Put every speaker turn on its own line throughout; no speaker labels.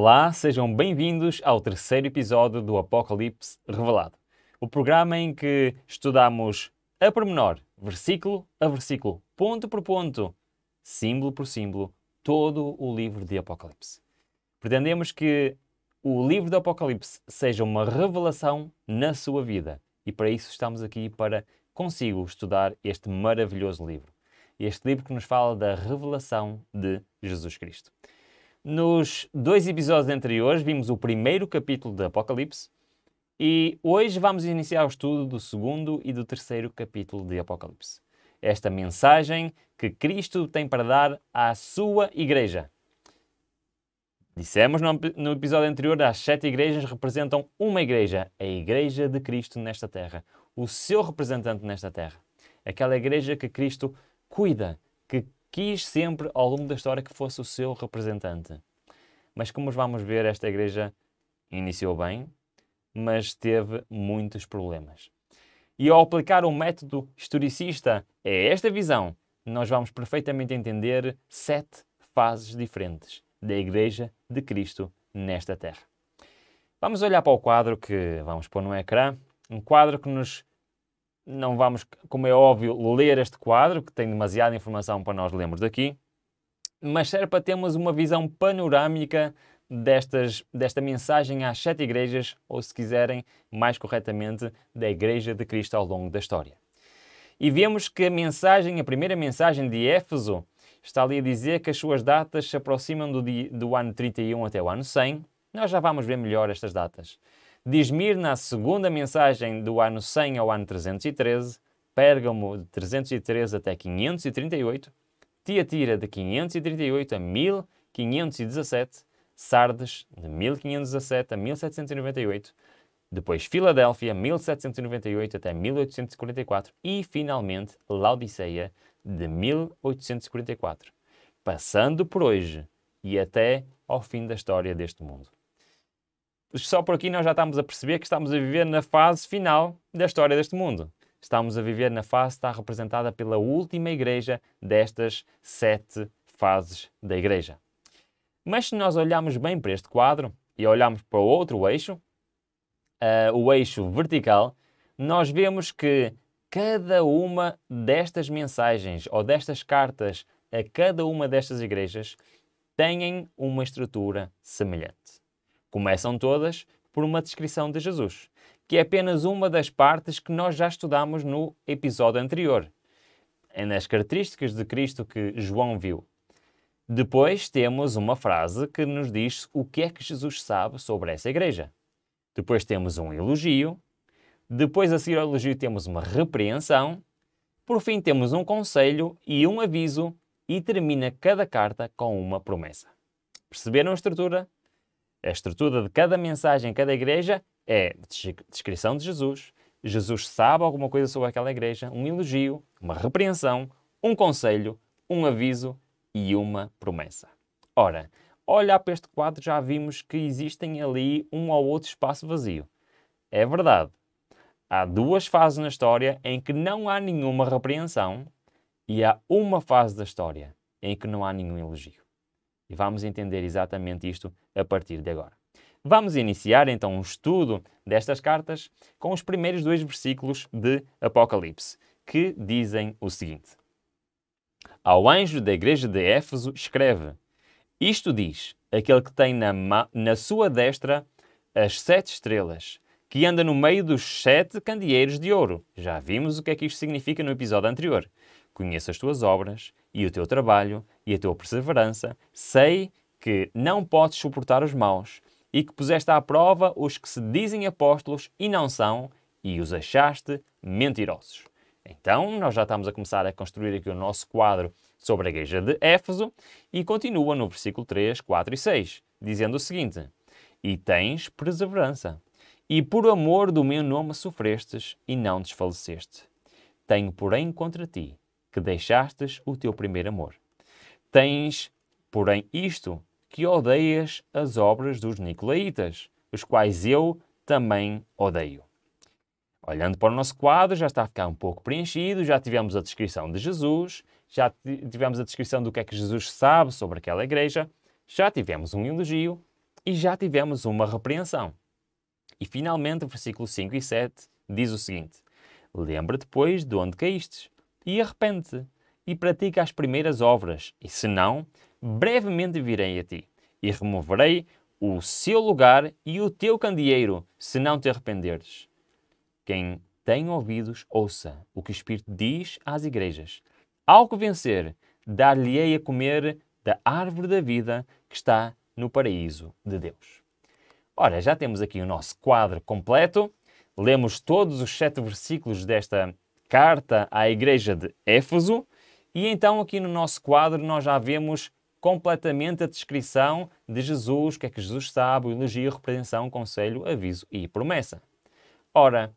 Olá, sejam bem-vindos ao terceiro episódio do Apocalipse Revelado, o programa em que estudamos a pormenor, versículo a versículo, ponto por ponto, símbolo por símbolo, todo o livro de Apocalipse. Pretendemos que o livro do Apocalipse seja uma revelação na sua vida e para isso estamos aqui para consigo estudar este maravilhoso livro. Este livro que nos fala da revelação de Jesus Cristo. Nos dois episódios anteriores vimos o primeiro capítulo do Apocalipse e hoje vamos iniciar o estudo do segundo e do terceiro capítulo de Apocalipse. Esta mensagem que Cristo tem para dar à sua igreja. Dissemos no episódio anterior, as sete igrejas representam uma igreja, a igreja de Cristo nesta terra, o seu representante nesta terra. Aquela igreja que Cristo cuida, que quis sempre, ao longo da história, que fosse o seu representante. Mas como vamos ver, esta igreja iniciou bem, mas teve muitos problemas. E ao aplicar o um método historicista a esta visão, nós vamos perfeitamente entender sete fases diferentes da Igreja de Cristo nesta terra. Vamos olhar para o quadro que vamos pôr no ecrã, um quadro que nos não vamos, como é óbvio, ler este quadro, que tem demasiada informação para nós lermos daqui, mas serve para termos uma visão panorâmica destas, desta mensagem às sete igrejas, ou se quiserem, mais corretamente, da Igreja de Cristo ao longo da história. E vemos que a mensagem, a primeira mensagem de Éfeso, está ali a dizer que as suas datas se aproximam do, dia, do ano 31 até o ano 100. Nós já vamos ver melhor estas datas diz na segunda mensagem do ano 100 ao ano 313, Pérgamo de 313 até 538, Tiatira de 538 a 1517, Sardes de 1517 a 1798, depois Filadélfia, 1798 até 1844 e, finalmente, Laodiceia, de 1844, passando por hoje e até ao fim da história deste mundo só por aqui nós já estamos a perceber que estamos a viver na fase final da história deste mundo. Estamos a viver na fase que está representada pela última igreja destas sete fases da igreja. Mas se nós olharmos bem para este quadro e olharmos para o outro eixo, uh, o eixo vertical, nós vemos que cada uma destas mensagens ou destas cartas a cada uma destas igrejas têm uma estrutura semelhante. Começam todas por uma descrição de Jesus, que é apenas uma das partes que nós já estudamos no episódio anterior, é nas características de Cristo que João viu. Depois temos uma frase que nos diz o que é que Jesus sabe sobre essa igreja. Depois temos um elogio. Depois, a seguir ao elogio, temos uma repreensão. Por fim, temos um conselho e um aviso. E termina cada carta com uma promessa. Perceberam a estrutura? A estrutura de cada mensagem, cada igreja é descrição de Jesus. Jesus sabe alguma coisa sobre aquela igreja, um elogio, uma repreensão, um conselho, um aviso e uma promessa. Ora, olhar para este quadro já vimos que existem ali um ou outro espaço vazio. É verdade. Há duas fases na história em que não há nenhuma repreensão e há uma fase da história em que não há nenhum elogio. E vamos entender exatamente isto a partir de agora. Vamos iniciar então um estudo destas cartas com os primeiros dois versículos de Apocalipse, que dizem o seguinte: Ao anjo da igreja de Éfeso escreve: Isto diz aquele que tem na, na sua destra as sete estrelas, que anda no meio dos sete candeeiros de ouro. Já vimos o que é que isto significa no episódio anterior. Conheço as tuas obras, e o teu trabalho e a tua perseverança. Sei que não podes suportar os maus e que puseste à prova os que se dizem apóstolos e não são e os achaste mentirosos. Então, nós já estamos a começar a construir aqui o nosso quadro sobre a igreja de Éfeso e continua no versículo 3, 4 e 6, dizendo o seguinte: E tens perseverança, e por amor do meu nome sofrestes e não desfaleceste. Tenho, porém, contra ti que deixastes o teu primeiro amor. Tens, porém, isto, que odeias as obras dos Nicolaitas, os quais eu também odeio. Olhando para o nosso quadro, já está a ficar um pouco preenchido, já tivemos a descrição de Jesus, já tivemos a descrição do que é que Jesus sabe sobre aquela igreja, já tivemos um elogio e já tivemos uma repreensão. E finalmente, o versículo 5 e 7 diz o seguinte: Lembra-te, pois, de onde caíste e arrepende-te e pratica as primeiras obras, e se não, brevemente virei a ti e removerei o seu lugar e o teu candeeiro, se não te arrependeres. Quem tem ouvidos, ouça o que o Espírito diz às igrejas. Ao que vencer, dar-lhe-ei a comer da árvore da vida que está no paraíso de Deus. Ora, já temos aqui o nosso quadro completo. Lemos todos os sete versículos desta carta à igreja de Éfeso. E então, aqui no nosso quadro, nós já vemos completamente a descrição de Jesus, o que é que Jesus sabe, o elogio, repreensão, conselho, aviso e promessa. Ora,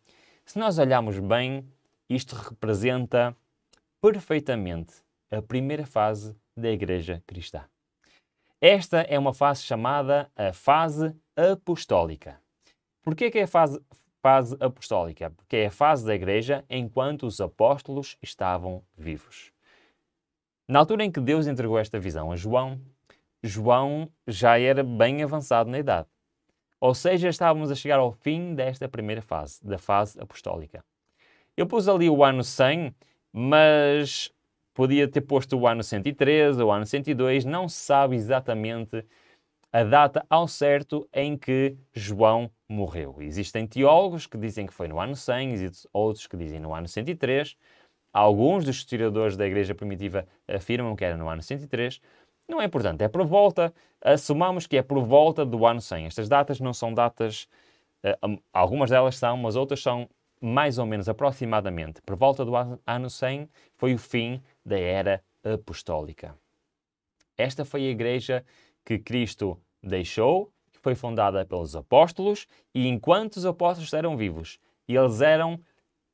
se nós olharmos bem, isto representa perfeitamente a primeira fase da Igreja Cristã. Esta é uma fase chamada a fase apostólica. Porquê que é a fase, fase apostólica, que é a fase da Igreja enquanto os apóstolos estavam vivos. Na altura em que Deus entregou esta visão a João, João já era bem avançado na idade. Ou seja, estávamos a chegar ao fim desta primeira fase, da fase apostólica. Eu pus ali o ano 100, mas podia ter posto o ano 103 ou o ano 102, não se sabe exatamente a data ao certo em que João morreu. Existem teólogos que dizem que foi no ano 100, existem outros que dizem no ano 103. Alguns dos historiadores da Igreja Primitiva afirmam que era no ano 103. Não é importante, é por volta, assumamos que é por volta do ano 100. Estas datas não são datas, eh, algumas delas são, mas outras são mais ou menos aproximadamente. Por volta do ano 100 foi o fim da Era Apostólica. Esta foi a igreja que Cristo deixou foi fundada pelos apóstolos e enquanto os apóstolos eram vivos, eles eram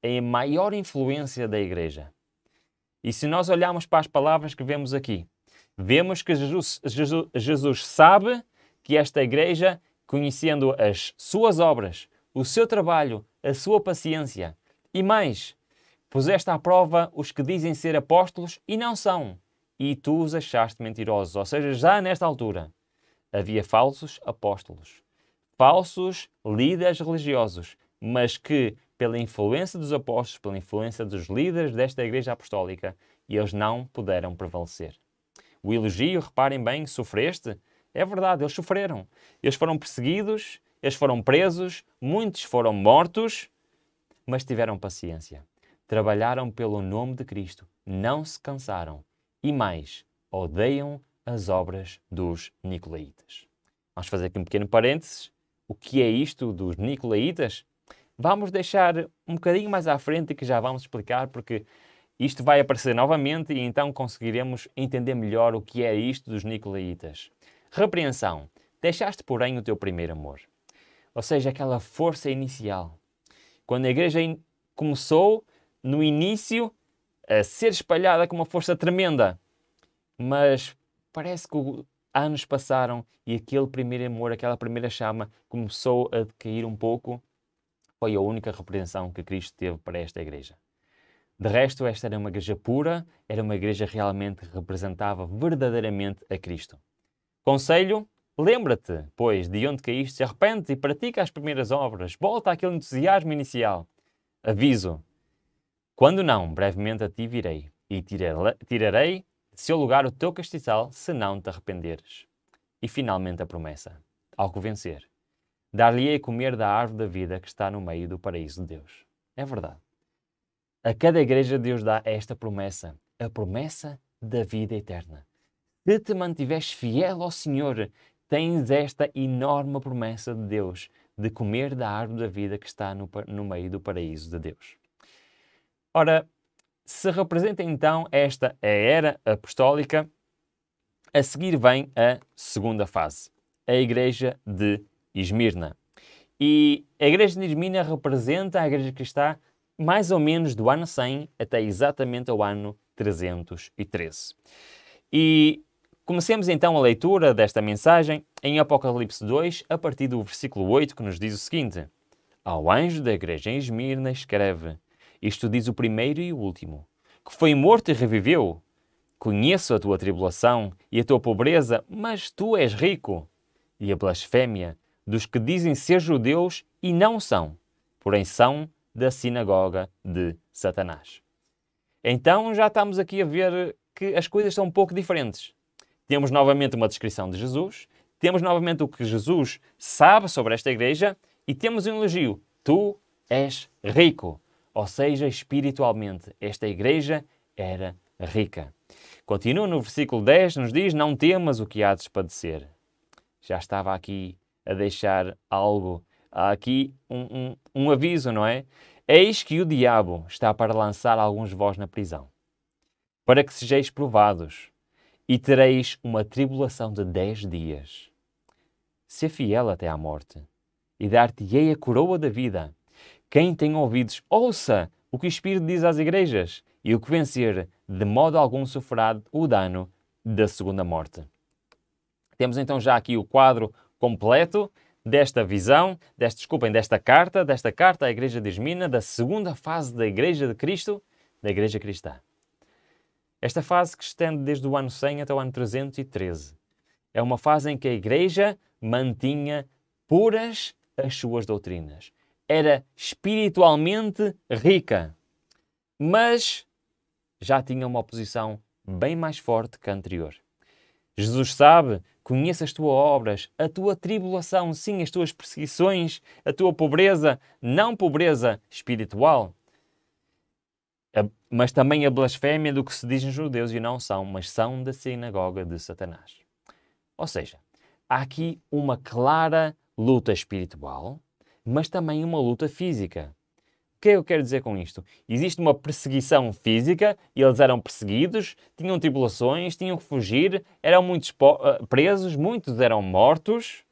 a maior influência da igreja. E se nós olharmos para as palavras que vemos aqui, vemos que Jesus, Jesus, Jesus sabe que esta igreja, conhecendo as suas obras, o seu trabalho, a sua paciência e mais, puseste à prova os que dizem ser apóstolos e não são, e tu os achaste mentirosos. Ou seja, já nesta altura, Havia falsos apóstolos, falsos líderes religiosos, mas que, pela influência dos apóstolos, pela influência dos líderes desta Igreja Apostólica, eles não puderam prevalecer. O elogio, reparem bem, sofreste? É verdade, eles sofreram. Eles foram perseguidos, eles foram presos, muitos foram mortos, mas tiveram paciência. Trabalharam pelo nome de Cristo, não se cansaram e mais, odeiam as obras dos Nicolaitas. Vamos fazer aqui um pequeno parênteses. O que é isto dos Nicolaitas? Vamos deixar um bocadinho mais à frente que já vamos explicar, porque isto vai aparecer novamente e então conseguiremos entender melhor o que é isto dos Nicolaitas. Repreensão. Deixaste, porém, o teu primeiro amor. Ou seja, aquela força inicial. Quando a igreja começou, no início, a ser espalhada com uma força tremenda, mas parece que anos passaram e aquele primeiro amor, aquela primeira chama começou a decair um pouco, foi a única repreensão que Cristo teve para esta igreja. De resto, esta era uma igreja pura, era uma igreja realmente que representava verdadeiramente a Cristo. Conselho: lembra-te, pois, de onde caíste, arrepende-te e pratica as primeiras obras, volta àquele entusiasmo inicial. Aviso: quando não, brevemente a ti virei e tirarei seu lugar o teu castiçal, se não te arrependeres. E finalmente a promessa: ao convencer dar-lhe-ei comer da árvore da vida que está no meio do paraíso de Deus. É verdade. A cada igreja Deus dá esta promessa, a promessa da vida eterna. Se te mantiveres fiel ao Senhor, tens esta enorme promessa de Deus de comer da árvore da vida que está no, no meio do paraíso de Deus. Ora, se representa então esta a era apostólica, a seguir vem a segunda fase, a Igreja de Esmirna. E a Igreja de Esmirna representa a Igreja que está mais ou menos do ano 100 até exatamente ao ano 313. E comecemos então a leitura desta mensagem em Apocalipse 2, a partir do versículo 8, que nos diz o seguinte: Ao anjo da Igreja em Esmirna escreve isto diz o primeiro e o último, que foi morto e reviveu. Conheço a tua tribulação e a tua pobreza, mas tu és rico. E a blasfémia dos que dizem ser judeus e não são, porém são da sinagoga de Satanás. Então já estamos aqui a ver que as coisas são um pouco diferentes. Temos novamente uma descrição de Jesus, temos novamente o que Jesus sabe sobre esta igreja e temos um elogio: Tu és rico ou seja, espiritualmente. Esta igreja era rica. Continua no versículo 10, nos diz: Não temas o que há de padecer. Já estava aqui a deixar algo, há aqui um, um, um aviso, não é? Eis que o diabo está para lançar alguns de vós na prisão, para que sejais provados, e tereis uma tribulação de dez dias. Se fiel até à morte, e dar-te-ei a coroa da vida, quem tem ouvidos, ouça o que o Espírito diz às igrejas, e o que vencer, de modo algum sofrerá o dano da segunda morte. Temos então já aqui o quadro completo desta visão, desta, desculpem, desta carta, desta carta à Igreja de Esmina, da segunda fase da Igreja de Cristo, da Igreja Cristã. Esta fase que estende desde o ano 100 até o ano 313. É uma fase em que a Igreja mantinha puras as suas doutrinas era espiritualmente rica, mas já tinha uma posição hum. bem mais forte que a anterior. Jesus sabe, conhece as tuas obras, a tua tribulação, sim, as tuas perseguições, a tua pobreza, não pobreza espiritual, mas também a blasfémia do que se dizem judeus e não são, mas são da sinagoga de Satanás. Ou seja, há aqui uma clara luta espiritual mas também uma luta física. O que é que eu quero dizer com isto? Existe uma perseguição física, eles eram perseguidos, tinham tribulações, tinham que fugir, eram muitos eh, presos, muitos eram mortos,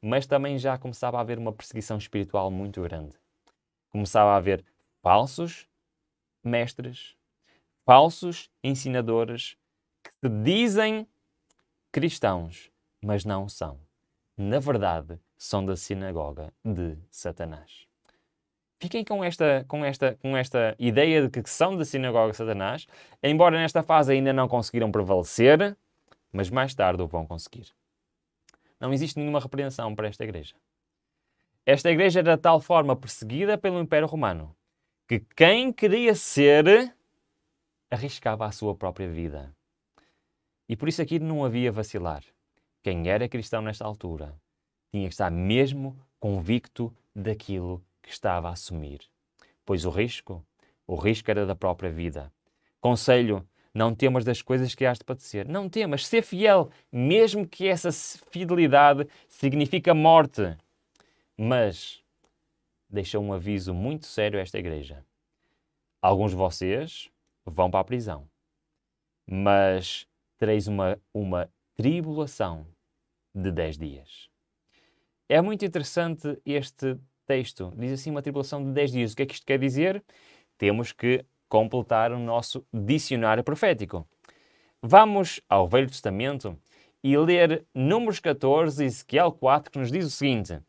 mas também já começava a haver uma perseguição espiritual muito grande. Começava a haver falsos mestres, falsos ensinadores que se dizem cristãos, mas não são. Na verdade, são da sinagoga de Satanás. Fiquem com esta, com, esta, com esta ideia de que são da sinagoga de Satanás, embora nesta fase ainda não conseguiram prevalecer, mas mais tarde o vão conseguir. Não existe nenhuma repreensão para esta igreja. Esta igreja era de tal forma perseguida pelo Império Romano que quem queria ser arriscava a sua própria vida. E por isso aqui não havia vacilar. Quem era cristão nesta altura tinha que estar mesmo convicto daquilo que estava a assumir. Pois o risco, o risco era da própria vida. Conselho: não temas das coisas que has de padecer. Não temas, ser fiel, mesmo que essa fidelidade significa morte. Mas deixa um aviso muito sério a esta igreja. Alguns de vocês vão para a prisão, mas tereis uma, uma tribulação de dez dias. É muito interessante este texto. Diz assim uma tribulação de 10 dias. O que é que isto quer dizer? Temos que completar o nosso dicionário profético. Vamos ao Velho Testamento e ler Números 14 e Ezequiel 4, que nos diz o seguinte: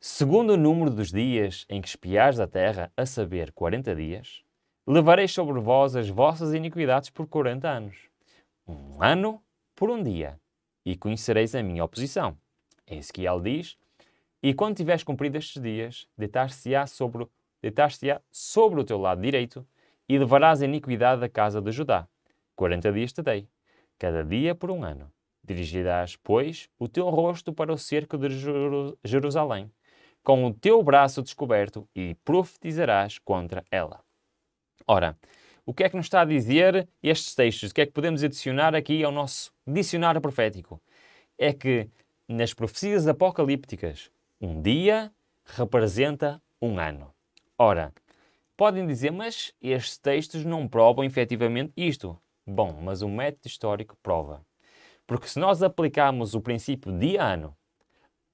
Segundo o número dos dias em que espiais da terra, a saber, 40 dias, levarei sobre vós as vossas iniquidades por 40 anos, um ano por um dia, e conhecereis a minha oposição. Em é Ezequiel diz: E quando tiveres cumprido estes dias, deitar-se-á sobre, deitar sobre o teu lado direito e levarás a iniquidade da casa de Judá. Quarenta dias te dei, cada dia por um ano. Dirigirás, pois, o teu rosto para o cerco de Jerusalém, com o teu braço descoberto, e profetizarás contra ela. Ora, o que é que nos está a dizer estes textos? O que é que podemos adicionar aqui ao nosso dicionário profético? É que nas profecias apocalípticas, um dia representa um ano. Ora, podem dizer, mas estes textos não provam efetivamente isto. Bom, mas o método histórico prova. Porque se nós aplicarmos o princípio dia ano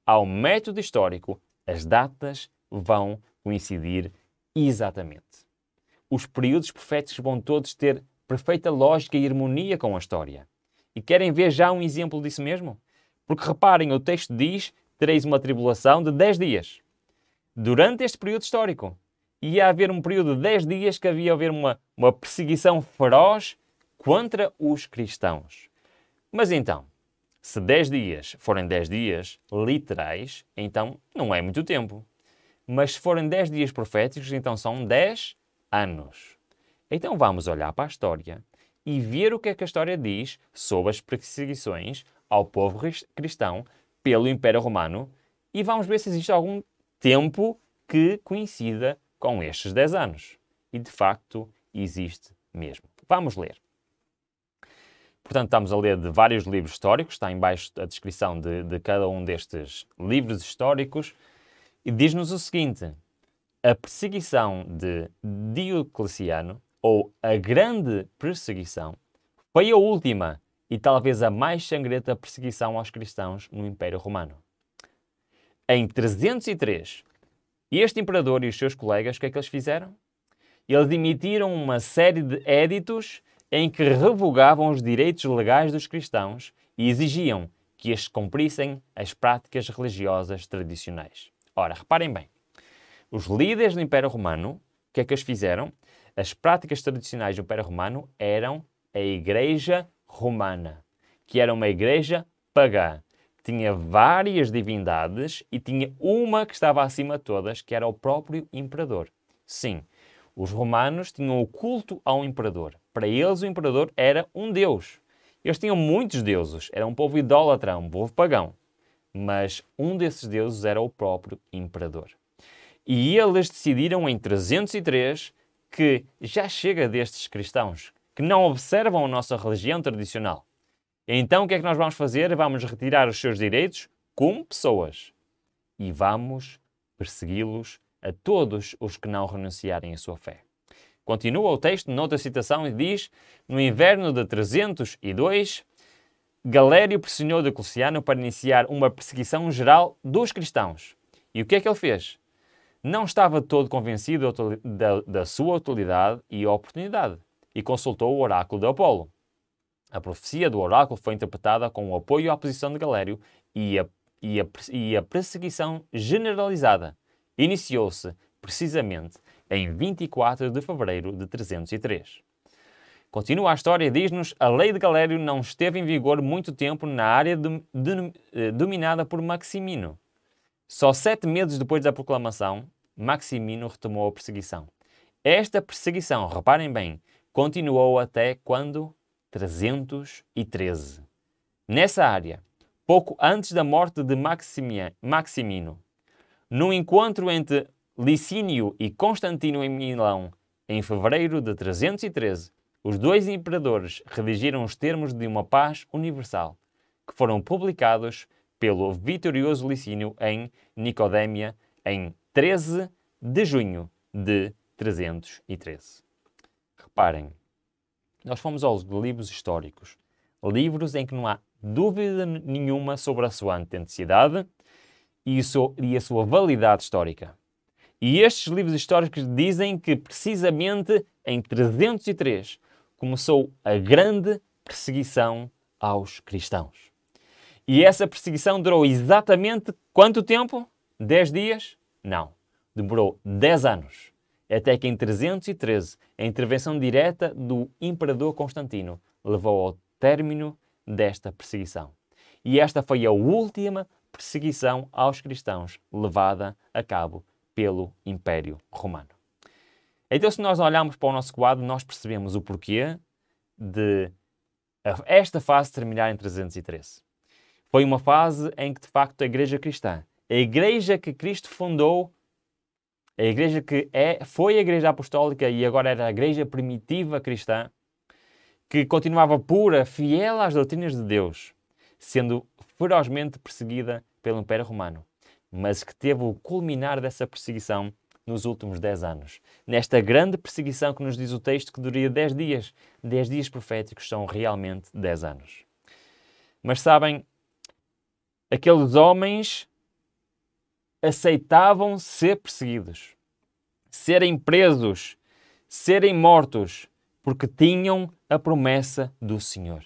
ao método histórico, as datas vão coincidir exatamente. Os períodos proféticos vão todos ter perfeita lógica e harmonia com a história. E querem ver já um exemplo disso mesmo? Porque reparem, o texto diz: tereis uma tribulação de 10 dias. Durante este período histórico, ia haver um período de 10 dias que havia haver uma, uma perseguição feroz contra os cristãos. Mas então, se 10 dias forem 10 dias literais, então não é muito tempo. Mas se forem 10 dias proféticos, então são 10 anos. Então vamos olhar para a história e ver o que é que a história diz sobre as perseguições ao povo cristão pelo Império Romano e vamos ver se existe algum tempo que coincida com estes 10 anos. E de facto existe mesmo. Vamos ler. Portanto, estamos a ler de vários livros históricos, está embaixo a descrição de, de cada um destes livros históricos, e diz-nos o seguinte: a perseguição de Diocleciano, ou a grande perseguição, foi a última e talvez a mais sangrenta perseguição aos cristãos no Império Romano. Em 303, este imperador e os seus colegas, o que é que eles fizeram? Eles emitiram uma série de éditos em que revogavam os direitos legais dos cristãos e exigiam que estes cumprissem as práticas religiosas tradicionais. Ora, reparem bem, os líderes do Império Romano, o que é que eles fizeram? As práticas tradicionais do Império Romano eram a Igreja romana, que era uma igreja pagã. Tinha várias divindades e tinha uma que estava acima de todas, que era o próprio imperador. Sim, os romanos tinham o culto ao imperador. Para eles, o imperador era um deus. Eles tinham muitos deuses, era um povo idólatra, um povo pagão. Mas um desses deuses era o próprio imperador. E eles decidiram em 303 que já chega destes cristãos que não observam a nossa religião tradicional. Então o que é que nós vamos fazer? Vamos retirar os seus direitos como pessoas e vamos persegui-los a todos os que não renunciarem à sua fé. Continua o texto, noutra citação, e diz: No inverno de 302, Galério pressionou Diocleciano para iniciar uma perseguição geral dos cristãos. E o que é que ele fez? Não estava todo convencido da, da sua utilidade e oportunidade e consultou o oráculo de Apolo. A profecia do oráculo foi interpretada com o apoio à posição de Galério e a, e a, e a perseguição generalizada. Iniciou-se, precisamente, em 24 de fevereiro de 303. Continua a história e diz-nos a lei de Galério não esteve em vigor muito tempo na área de, de, eh, dominada por Maximino. Só sete meses depois da proclamação, Maximino retomou a perseguição. Esta perseguição, reparem bem, continuou até quando? 313. Nessa área, pouco antes da morte de Maximino, num encontro entre Licínio e Constantino em Milão, em fevereiro de 313, os dois imperadores redigiram os termos de uma paz universal, que foram publicados pelo vitorioso Licínio em Nicodémia em 13 de junho de 313. Reparem, nós fomos aos livros históricos, livros em que não há dúvida nenhuma sobre a sua autenticidade e, e a sua validade histórica. E estes livros históricos dizem que, precisamente em 303, começou a grande perseguição aos cristãos. E essa perseguição durou exatamente quanto tempo? Dez dias? Não. Demorou dez anos até que em 313 a intervenção direta do imperador Constantino levou ao término desta perseguição. E esta foi a última perseguição aos cristãos levada a cabo pelo Império Romano. Então, se nós olharmos para o nosso quadro, nós percebemos o porquê de esta fase terminar em 313. Foi uma fase em que, de facto, a Igreja Cristã, a Igreja que Cristo fundou, a igreja que é, foi a igreja apostólica e agora era a igreja primitiva cristã, que continuava pura, fiel às doutrinas de Deus, sendo ferozmente perseguida pelo Império Romano, mas que teve o culminar dessa perseguição nos últimos 10 anos. Nesta grande perseguição que nos diz o texto que duria 10 dias. 10 dias proféticos são realmente 10 anos. Mas sabem, aqueles homens aceitavam ser perseguidos, serem presos, serem mortos, porque tinham a promessa do Senhor.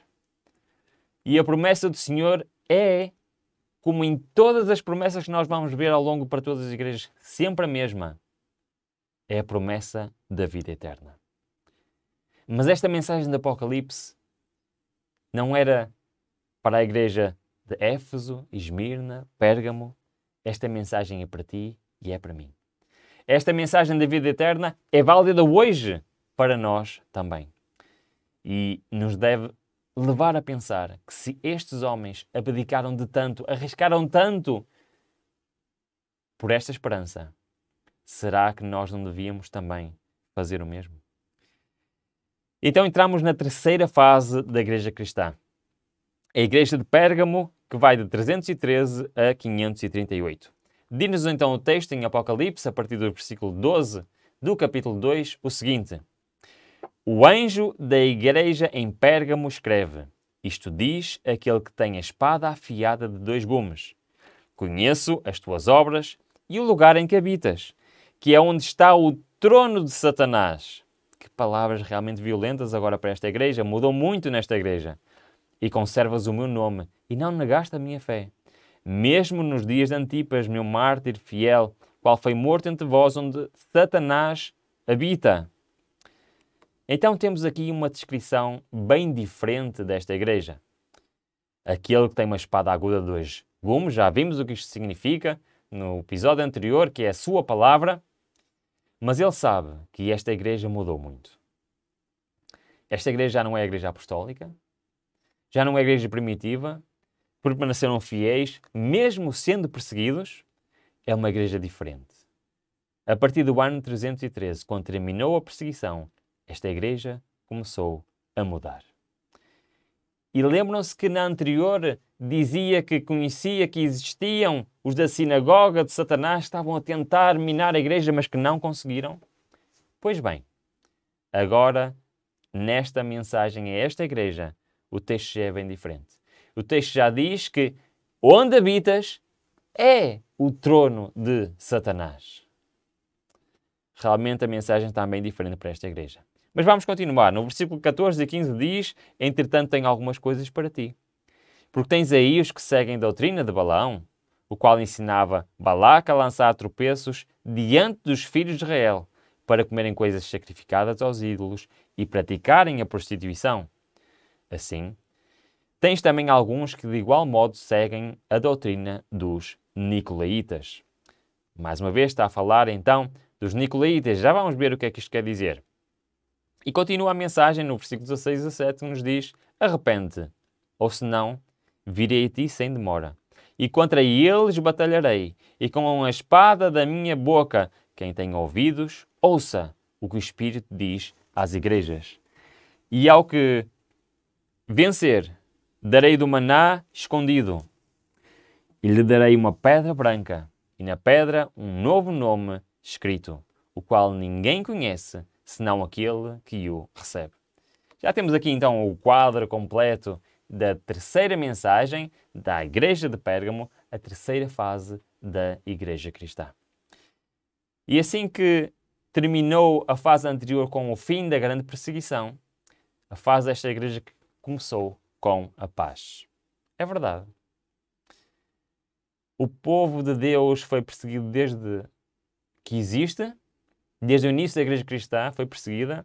E a promessa do Senhor é, como em todas as promessas que nós vamos ver ao longo para todas as igrejas, sempre a mesma. É a promessa da vida eterna. Mas esta mensagem do Apocalipse não era para a igreja de Éfeso, Esmirna, Pérgamo, esta mensagem é para ti e é para mim. Esta mensagem da vida eterna é válida hoje para nós também. E nos deve levar a pensar que se estes homens abdicaram de tanto, arriscaram tanto por esta esperança, será que nós não devíamos também fazer o mesmo? Então entramos na terceira fase da Igreja Cristã. A Igreja de Pérgamo que vai de 313 a 538. Diz-nos então o texto em Apocalipse, a partir do versículo 12 do capítulo 2, o seguinte: O anjo da igreja em Pérgamo escreve: Isto diz aquele que tem a espada afiada de dois gumes. Conheço as tuas obras e o lugar em que habitas, que é onde está o trono de Satanás. Que palavras realmente violentas agora para esta igreja, mudou muito nesta igreja e conservas o meu nome, e não negaste a minha fé. Mesmo nos dias de Antipas, meu mártir fiel, qual foi morto entre vós, onde Satanás habita. Então temos aqui uma descrição bem diferente desta igreja. Aquele que tem uma espada aguda de dois gumes, já vimos o que isto significa no episódio anterior, que é a sua palavra, mas ele sabe que esta igreja mudou muito. Esta igreja já não é a igreja apostólica, já não é a igreja primitiva, permaneceram fiéis, mesmo sendo perseguidos, é uma igreja diferente. A partir do ano 313, quando terminou a perseguição, esta igreja começou a mudar. E lembram-se que na anterior dizia que conhecia que existiam os da sinagoga de Satanás, estavam a tentar minar a igreja, mas que não conseguiram? Pois bem, agora, nesta mensagem a esta igreja, o texto já é bem diferente. O texto já diz que onde habitas é o trono de Satanás. Realmente a mensagem está bem diferente para esta igreja. Mas vamos continuar. No versículo 14 e 15 diz: Entretanto, tenho algumas coisas para ti. Porque tens aí os que seguem a doutrina de Balaão, o qual ensinava balaca a lançar tropeços diante dos filhos de Israel, para comerem coisas sacrificadas aos ídolos e praticarem a prostituição assim. Tens também alguns que de igual modo seguem a doutrina dos Nicolaitas. Mais uma vez está a falar então dos Nicolaitas, já vamos ver o que é que isto quer dizer. E continua a mensagem no versículo 16 a 17, nos diz: Arrepende, ou senão virei a ti sem demora. E contra eles batalharei, e com a espada da minha boca. Quem tem ouvidos, ouça o que o Espírito diz às igrejas. E ao que vencer, darei do maná escondido e lhe darei uma pedra branca, e na pedra um novo nome escrito, o qual ninguém conhece senão aquele que o recebe. Já temos aqui então o quadro completo da terceira mensagem da Igreja de Pérgamo, a terceira fase da Igreja Cristã. E assim que terminou a fase anterior com o fim da grande perseguição, a fase desta Igreja começou com a paz. É verdade. O povo de Deus foi perseguido desde que existe, desde o início da Igreja Cristã, foi perseguida.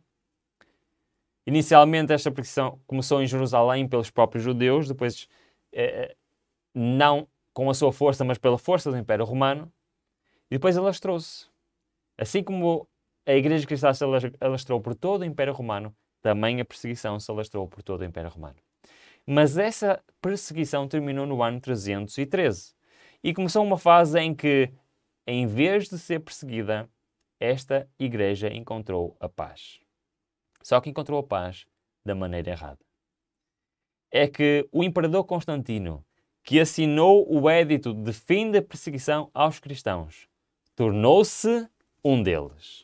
Inicialmente, esta perseguição começou em Jerusalém pelos próprios judeus, depois, eh, eh não com a sua força, mas pela força do Império Romano, e depois alastrou-se. Assim como a Igreja Cristã se alastrou por todo o Império Romano, também a perseguição se alastrou por todo o Império Romano. Mas essa perseguição terminou no ano 313 e começou uma fase em que, em vez de ser perseguida, esta igreja encontrou a paz. Só que encontrou a paz da maneira errada. É que o imperador Constantino, que assinou o edito de fim da perseguição aos cristãos, tornou-se um deles.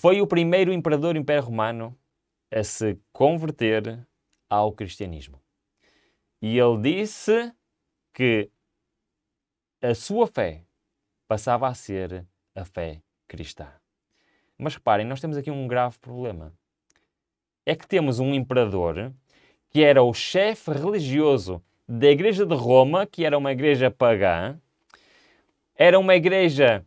Foi o primeiro imperador do Império Romano a se converter ao cristianismo. E ele disse que a sua fé passava a ser a fé cristã. Mas reparem, nós temos aqui um grave problema. É que temos um imperador que era o chefe religioso da Igreja de Roma, que era uma igreja pagã, era uma igreja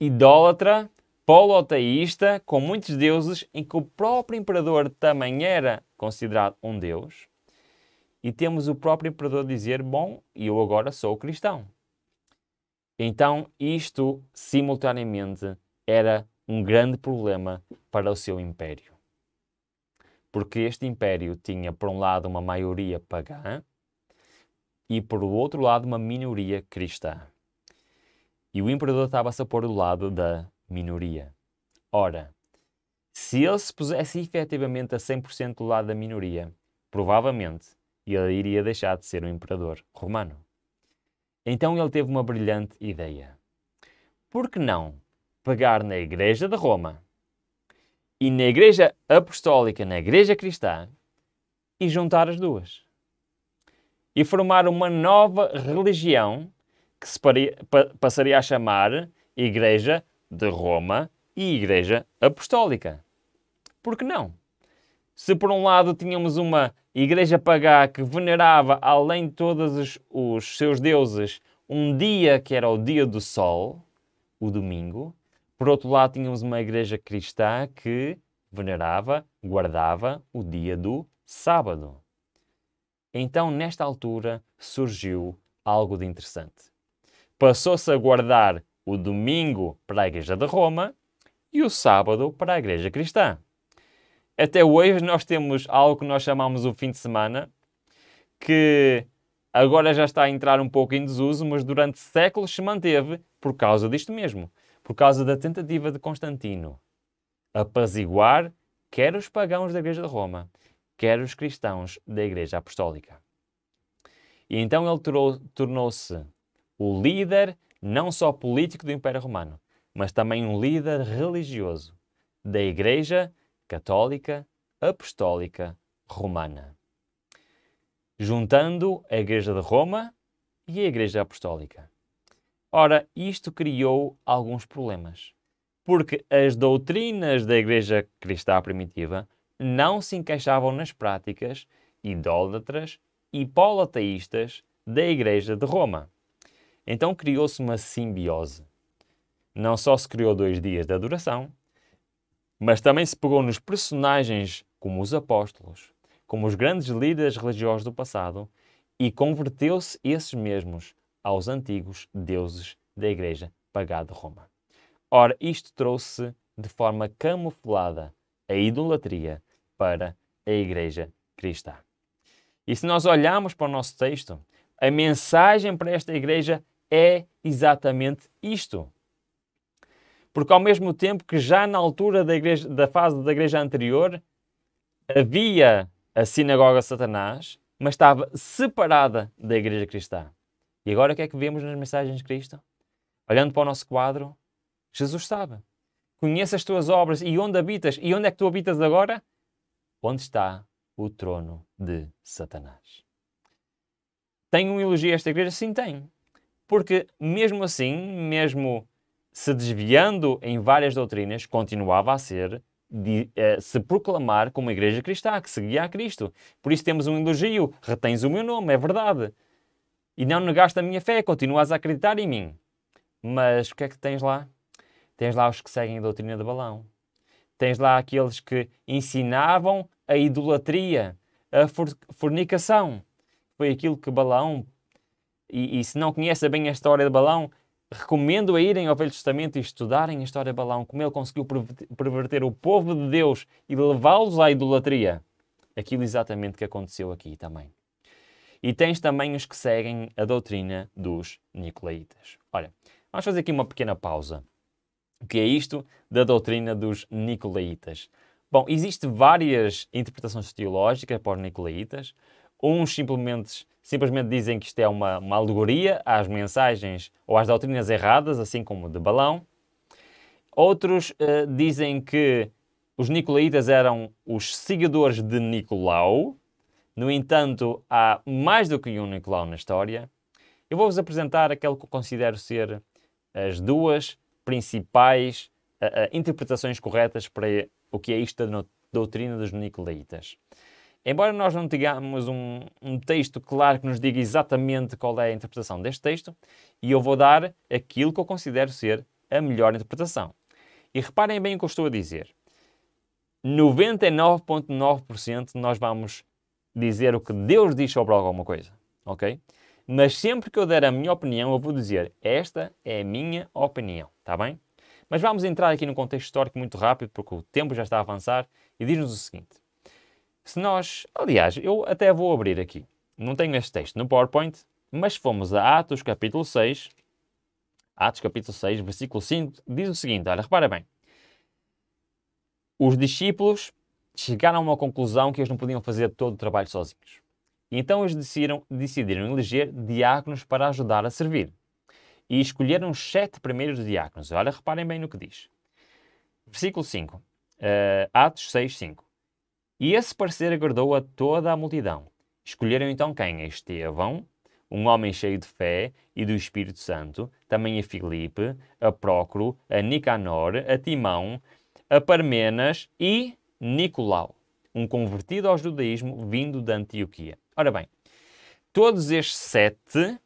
idólatra, poloteísta, com muitos deuses, em que o próprio imperador também era considerado um deus, e temos o próprio imperador dizer: Bom, eu agora sou cristão. Então, isto simultaneamente era um grande problema para o seu império. Porque este império tinha, por um lado, uma maioria pagã e, por outro lado, uma minoria cristã. E o imperador estava-se a pôr do lado da minoria. Ora, se ele se pusesse efetivamente a 100% do lado da minoria, provavelmente ele iria deixar de ser um imperador romano. Então ele teve uma brilhante ideia. Por que não pegar na Igreja de Roma e na Igreja Apostólica, na Igreja Cristã, e juntar as duas? E formar uma nova religião que se passaria a chamar Igreja de Roma e Igreja Apostólica. Por que não? Se por um lado tínhamos uma igreja pagã que venerava, além de todos os seus deuses, um dia que era o dia do sol, o domingo, por outro lado tínhamos uma igreja cristã que venerava, guardava o dia do sábado. Então, nesta altura, surgiu algo de interessante. Passou-se a guardar o domingo para a Igreja de Roma e o sábado para a Igreja Cristã. Até hoje nós temos algo que nós chamamos o fim de semana, que agora já está a entrar um pouco em desuso, mas durante séculos se manteve por causa disto mesmo, por causa da tentativa de Constantino apaziguar quer os pagãos da Igreja de Roma, quer os cristãos da Igreja Apostólica. E então ele tornou-se o líder não só político do Império Romano, mas também um líder religioso da Igreja Católica Apostólica Romana, juntando a Igreja de Roma e a Igreja Apostólica. Ora, isto criou alguns problemas, porque as doutrinas da Igreja Cristã Primitiva não se encaixavam nas práticas idólatras e polateístas da Igreja de Roma. Então criou-se uma simbiose. Não só se criou dois dias de adoração, mas também se pegou nos personagens como os apóstolos, como os grandes líderes religiosos do passado e converteu-se esses mesmos aos antigos deuses da Igreja pagã de Roma. Ora, isto trouxe de forma camuflada a idolatria para a Igreja cristã. E se nós olharmos para o nosso texto, a mensagem para esta igreja é exatamente isto. Porque ao mesmo tempo que já na altura da, igreja, da fase da igreja anterior havia a sinagoga Satanás, mas estava separada da igreja cristã. E agora o que é que vemos nas mensagens de Cristo? Olhando para o nosso quadro, Jesus sabe. Conhece as tuas obras e onde habitas. E onde é que tu habitas agora? Onde está o trono de Satanás. Tem um elogio a esta igreja? Sim, tem. Porque, mesmo assim, mesmo se desviando em várias doutrinas, continuava a ser de, uh, se proclamar como uma igreja cristã, que seguia a Cristo. Por isso temos um elogio: retens o meu nome, é verdade. E não negaste a minha fé, continuas a acreditar em mim. Mas o que é que tens lá? Tens lá os que seguem a doutrina de Balão. Tens lá aqueles que ensinavam a idolatria, a fornicação. Foi aquilo que Balaão e, e se não conhecem bem a história de Balão, recomendo a irem ao Velho Testamento e estudarem a história de Balão, como ele conseguiu perverter o povo de Deus e levá-los à idolatria. Aquilo exatamente que aconteceu aqui também. E tens também os que seguem a doutrina dos Nicolaitas. Olha, vamos fazer aqui uma pequena pausa. O que é isto da doutrina dos Nicolaitas? Bom, existem várias interpretações teológicas para os Nicolaitas. Uns simplesmente, simplesmente dizem que isto é uma, uma alegoria às mensagens ou às doutrinas erradas, assim como de Balão. Outros uh, dizem que os nicolaítas eram os seguidores de Nicolau. No entanto, há mais do que um Nicolau na história. Eu vou-vos apresentar aquele que eu considero ser as duas principais uh, uh, interpretações corretas para o que é isto da doutrina dos nicolaítas. Embora nós não tenhamos um, um, texto claro que nos diga exatamente qual é a interpretação deste texto, e eu vou dar aquilo que eu considero ser a melhor interpretação. E reparem bem o que eu estou a dizer. 99,9% nós vamos dizer o que Deus diz sobre alguma coisa, ok? Mas sempre que eu der a minha opinião, eu vou dizer esta é a minha opinião, está bem? Mas vamos entrar aqui num contexto histórico muito rápido, porque o tempo já está a avançar, e diz-nos o seguinte. Se nós, aliás, eu até vou abrir aqui. Não tenho este texto no PowerPoint, mas fomos a Atos capítulo 6. Atos capítulo 6, versículo 5, diz o seguinte, olha, repara bem. Os discípulos chegaram a uma conclusão que eles não podiam fazer todo o trabalho sozinhos. então eles decidiram, decidiram eleger diáconos para ajudar a servir. E escolheram os sete primeiros diáconos. Olha, reparem bem no que diz. Versículo 5. Uh, eh, Atos 6, 5. E esse parecer agradou a toda a multidão. Escolheram então quem? Estevão, um homem cheio de fé e do Espírito Santo, também a Filipe, a Prócoro, a Nicanor, a Timão, a Parmenas e Nicolau, um convertido ao judaísmo vindo da Antioquia. Ora bem, todos estes sete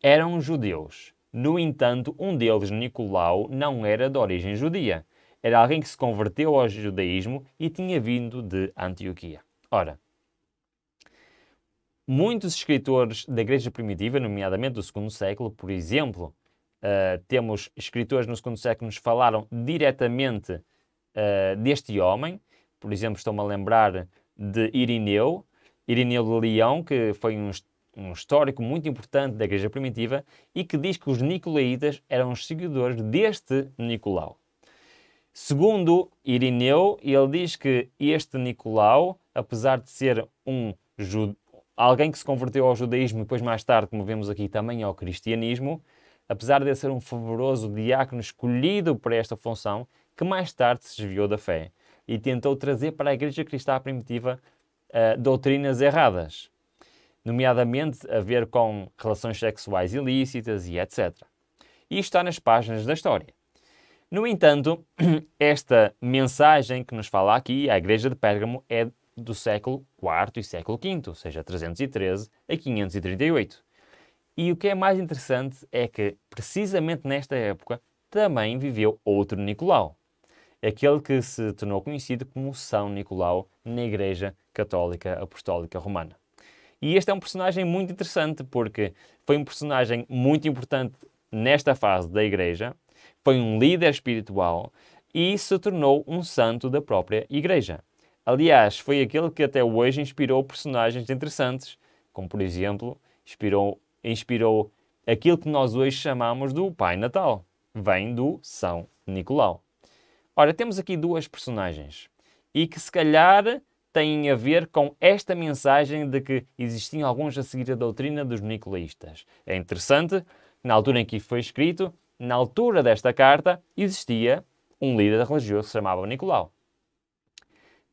eram judeus. No entanto, um deles, Nicolau, não era de origem judia era alguém que se converteu ao judaísmo e tinha vindo de Antioquia. Ora, muitos escritores da Igreja Primitiva, nomeadamente do segundo século, por exemplo, uh, temos escritores no segundo século que nos falaram diretamente uh, deste homem. Por exemplo, estou-me a lembrar de Irineu, Irineu de Leão, que foi um, um histórico muito importante da Igreja Primitiva e que diz que os Nicolaitas eram os seguidores deste Nicolau. Segundo Irineu, ele diz que este Nicolau, apesar de ser um alguém que se converteu ao judaísmo e depois mais tarde, como vemos aqui, também ao cristianismo, apesar de ser um fervoroso diácono escolhido para esta função, que mais tarde se desviou da fé e tentou trazer para a igreja cristã primitiva uh, doutrinas erradas, nomeadamente a ver com relações sexuais ilícitas e etc. Isto está nas páginas da história. No entanto, esta mensagem que nos fala aqui, a Igreja de Pérgamo, é do século IV e século V, ou seja, 313 a 538. E o que é mais interessante é que, precisamente nesta época, também viveu outro Nicolau, aquele que se tornou conhecido como São Nicolau na Igreja Católica Apostólica Romana. E este é um personagem muito interessante porque foi um personagem muito importante nesta fase da Igreja, foi um líder espiritual e se tornou um santo da própria Igreja. Aliás, foi aquele que até hoje inspirou personagens interessantes, como por exemplo, inspirou, inspirou aquilo que nós hoje chamamos do Pai Natal. Vem do São Nicolau. Ora, temos aqui duas personagens e que se calhar têm a ver com esta mensagem de que existiam alguns a seguir a doutrina dos nicolaístas. É interessante, na altura em que foi escrito, na altura desta carta, existia um líder religioso que se chamava Nicolau.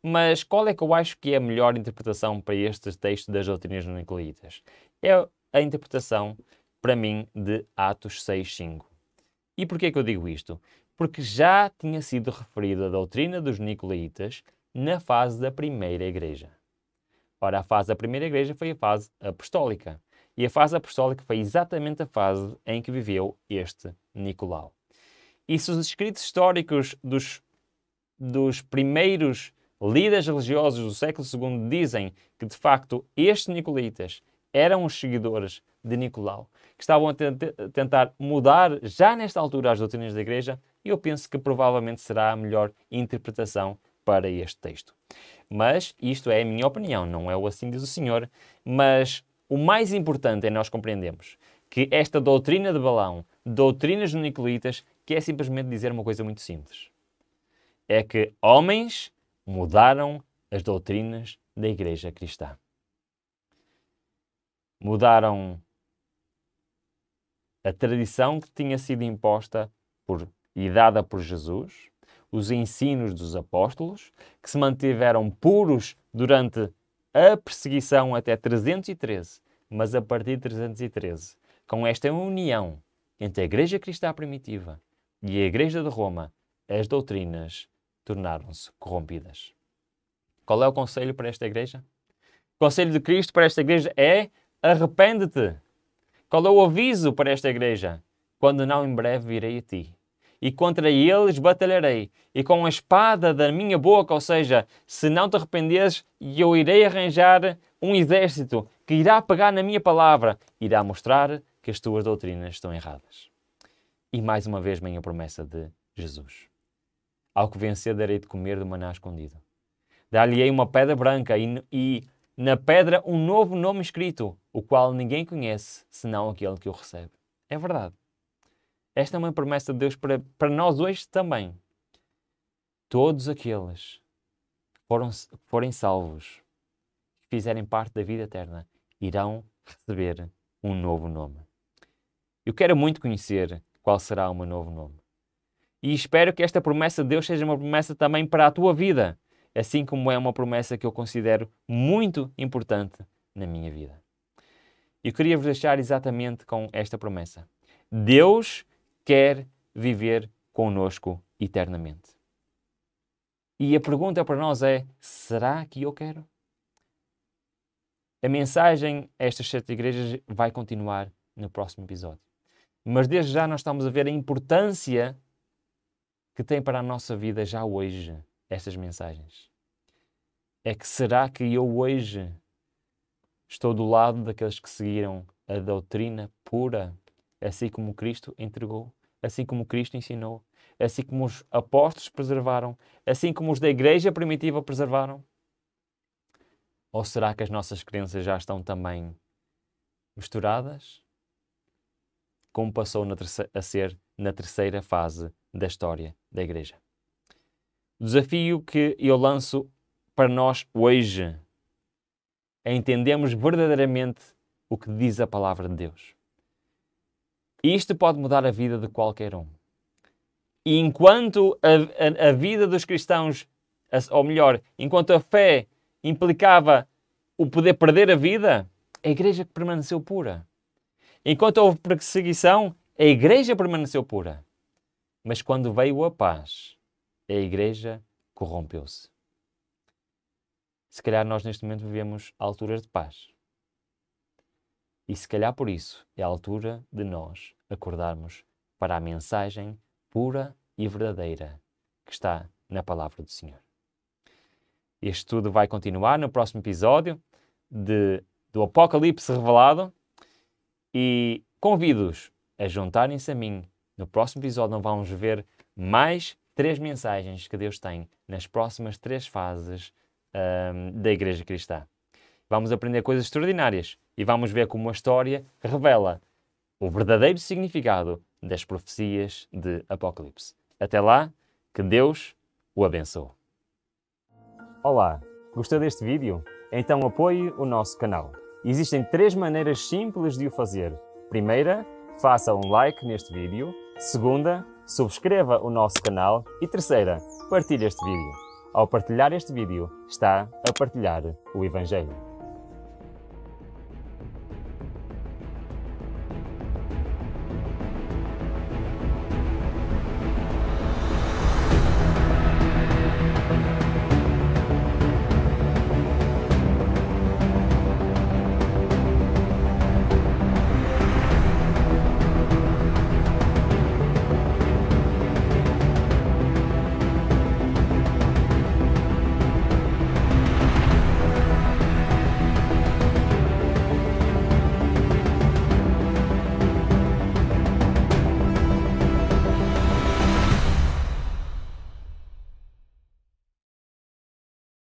Mas qual é que eu acho que é a melhor interpretação para este texto das doutrinas nicolaítas? É a interpretação, para mim, de Atos 6.5. E porquê é que eu digo isto? Porque já tinha sido referida a doutrina dos nicolaítas na fase da primeira igreja. Ora, a fase da primeira igreja foi a fase apostólica. E a fase apostólica foi exatamente a fase em que viveu este Nicolau. E se os escritos históricos dos, dos primeiros líderes religiosos do século II dizem que, de facto, estes nicolitas eram os seguidores de Nicolau, que estavam a tentar mudar já nesta altura as doutrinas da Igreja, eu penso que provavelmente será a melhor interpretação para este texto. Mas isto é a minha opinião, não é o assim diz o Senhor, mas o mais importante é nós compreendermos que esta doutrina de Balão, doutrinas nicolitas, que é simplesmente dizer uma coisa muito simples. É que homens mudaram as doutrinas da Igreja Cristã. Mudaram a tradição que tinha sido imposta por, e dada por Jesus, os ensinos dos apóstolos, que se mantiveram puros durante a perseguição até 313, mas a partir de 313 com esta união entre a Igreja Cristã primitiva e a Igreja de Roma, as doutrinas tornaram-se corrompidas. Qual é o conselho para esta igreja? O conselho de Cristo para esta igreja é arrepende-te. Qual é o aviso para esta igreja? Quando não em breve virei a ti. E contra eles batalharei, e com a espada da minha boca, ou seja, se não te arrependeres, eu irei arranjar um exército que irá pegar na minha palavra, irá mostrar que as tuas doutrinas estão erradas. E mais uma vez vem a promessa de Jesus. Ao que vencer, darei de comer do maná escondido. Dar-lhe-ei uma pedra branca e, e na pedra um novo nome escrito, o qual ninguém conhece, senão aquele que o recebe. É verdade. Esta é uma promessa de Deus para, para nós hoje também. Todos aqueles que foram, forem salvos, que fizerem parte da vida eterna, irão receber um novo nome. Eu quero muito conhecer qual será o meu novo nome. E espero que esta promessa de Deus seja uma promessa também para a tua vida, assim como é uma promessa que eu considero muito importante na minha vida. Eu queria vos deixar exatamente com esta promessa. Deus quer viver conosco eternamente. E a pergunta para nós é: será que eu quero? A mensagem a estas sete igrejas vai continuar no próximo episódio. Mas desde já nós estamos a ver a importância que tem para a nossa vida já hoje estas mensagens. É que será que eu hoje estou do lado daqueles que seguiram a doutrina pura, assim como Cristo entregou, assim como Cristo ensinou, assim como os apóstolos preservaram, assim como os da igreja primitiva preservaram? Ou será que as nossas crenças já estão também misturadas, como passou a ser na terceira fase da história da Igreja. O desafio que eu lanço para nós hoje é entendermos verdadeiramente o que diz a palavra de Deus. Isto pode mudar a vida de qualquer um. E enquanto a, a, a vida dos cristãos, ou melhor, enquanto a fé implicava o poder perder a vida, é a igreja permaneceu pura. Enquanto houve perseguição, a igreja permaneceu pura. Mas quando veio a paz, a igreja corrompeu-se. Se calhar nós neste momento vivemos alturas de paz. E se calhar por isso é a altura de nós acordarmos para a mensagem pura e verdadeira que está na palavra do Senhor. Este estudo vai continuar no próximo episódio de, do Apocalipse Revelado e convido-os a juntarem-se a mim. No próximo episódio, nós vamos ver mais três mensagens que Deus tem nas próximas três fases um, da Igreja Cristã. Vamos aprender coisas extraordinárias e vamos ver como a história revela o verdadeiro significado das profecias de Apocalipse. Até lá, que Deus o abençoe. Olá, gostou deste vídeo? Então apoie o nosso canal Existem três maneiras simples de o fazer. Primeira, faça um like neste vídeo. Segunda, subscreva o nosso canal. E terceira, partilhe este vídeo. Ao partilhar este vídeo, está a partilhar o Evangelho.